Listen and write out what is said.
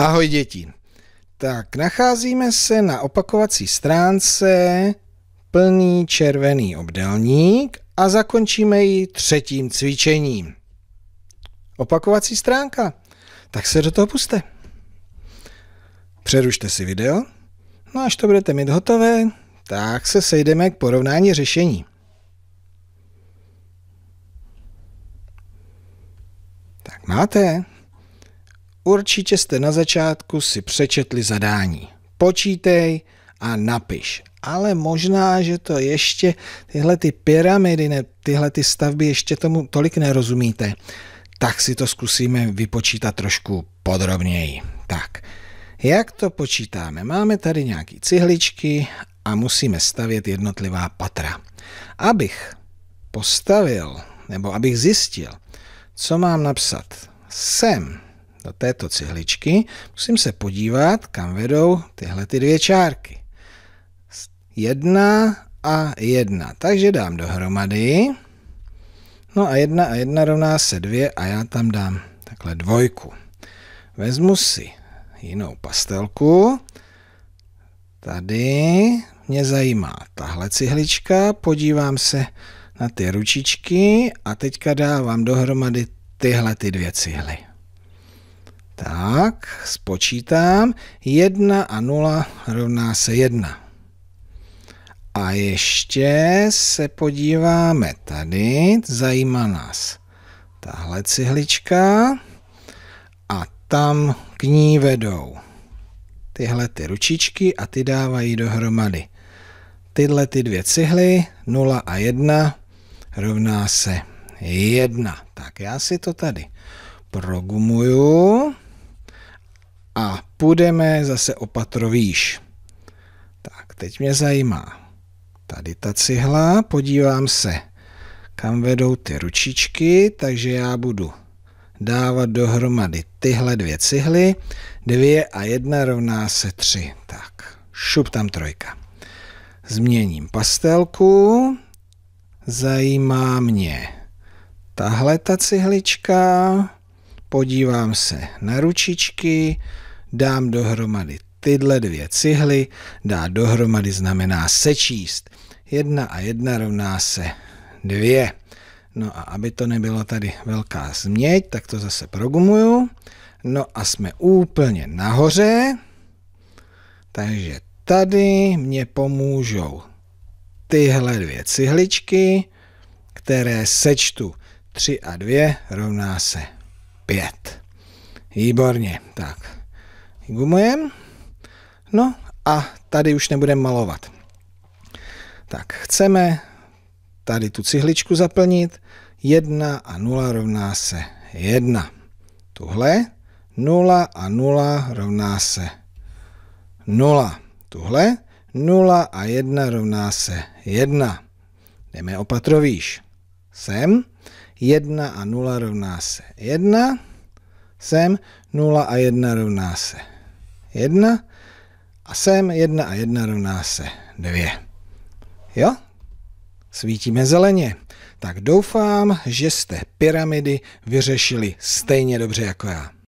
Ahoj děti. Tak, nacházíme se na opakovací stránce plný červený obdelník a zakončíme ji třetím cvičením. Opakovací stránka. Tak se do toho puste. Přerušte si video. No až to budete mít hotové, tak se sejdeme k porovnání řešení. Tak máte. Určitě jste na začátku si přečetli zadání. Počítej a napiš. Ale možná, že to ještě tyhle ty pyramidy, ne, tyhle ty stavby ještě tomu tolik nerozumíte. Tak si to zkusíme vypočítat trošku podrobněji. Tak, jak to počítáme? Máme tady nějaké cihličky a musíme stavět jednotlivá patra. Abych postavil, nebo abych zjistil, co mám napsat sem, do této cihličky, musím se podívat, kam vedou tyhle ty dvě čárky. Jedna a jedna. Takže dám dohromady. No a jedna a jedna rovná se dvě a já tam dám takhle dvojku. Vezmu si jinou pastelku. Tady mě zajímá tahle cihlička. Podívám se na ty ručičky a teďka dávám dohromady tyhle ty dvě cihly. Tak, spočítám. 1 a 0 rovná se 1. A ještě se podíváme tady, zajímá nás tahle cihlička a tam k ní vedou tyhle ty ručičky a ty dávají dohromady. Tyhle ty dvě cihly, 0 a 1, rovná se 1. Tak já si to tady progumuju půjdeme zase opatrovíš. Tak, teď mě zajímá tady ta cihla, podívám se, kam vedou ty ručičky, takže já budu dávat dohromady tyhle dvě cihly, dvě a jedna rovná se tři. Tak, šup tam trojka. Změním pastelku, zajímá mě tahle ta cihlička, podívám se na ručičky, dám dohromady tyhle dvě cihly, dá dohromady znamená sečíst. Jedna a jedna rovná se dvě. No a aby to nebylo tady velká změť, tak to zase progumuju. No a jsme úplně nahoře. Takže tady mě pomůžou tyhle dvě cihličky, které sečtu 3 a 2 rovná se 5. Výborně, tak gumujem. No a tady už nebudeme malovat. Tak chceme tady tu cihličku zaplnit. 1 a 0 rovná se 1. Tuhle 0 a 0 rovná se 0. Tuhle 0 a 1 rovná se 1. Jdeme opatrovíš. Sem 1 a 0 rovná se 1. Sem 0 a 1 rovná se 1 a sem 1 a 1 rovná se 2. Jo? Svítíme zeleně. Tak doufám, že jste pyramidy vyřešili stejně dobře jako já.